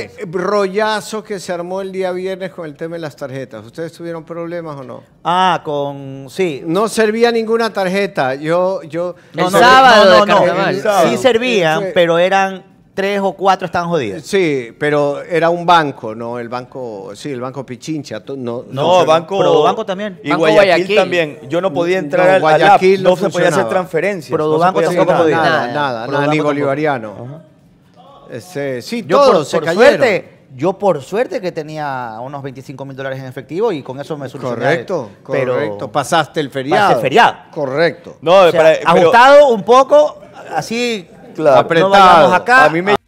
Este rollazo que se armó el día viernes con el tema de las tarjetas, ¿ustedes tuvieron problemas o no? Ah, con. Sí. No servía ninguna tarjeta. Yo. yo el no, sábado, no, no, Sí servían, pero eran tres o cuatro están jodidas. Sí, pero era un banco, ¿no? El banco. Sí, el banco Pichincha. No, No, Banco. Banco también. Y Guayaquil, también. Yo no podía mm, entrar No, Guayaquil no se podía hacer transferencias. no Banco tampoco nada. Nada, nada, ni bolivariano. Este, sí, yo todos por, Suerte, yo por suerte que tenía unos 25 mil dólares en efectivo y con eso me surgió. Correcto, correcto. Pasaste el feriado. Pasaste el feriado. Correcto. ajustado un poco, así apretado. acá. A mí me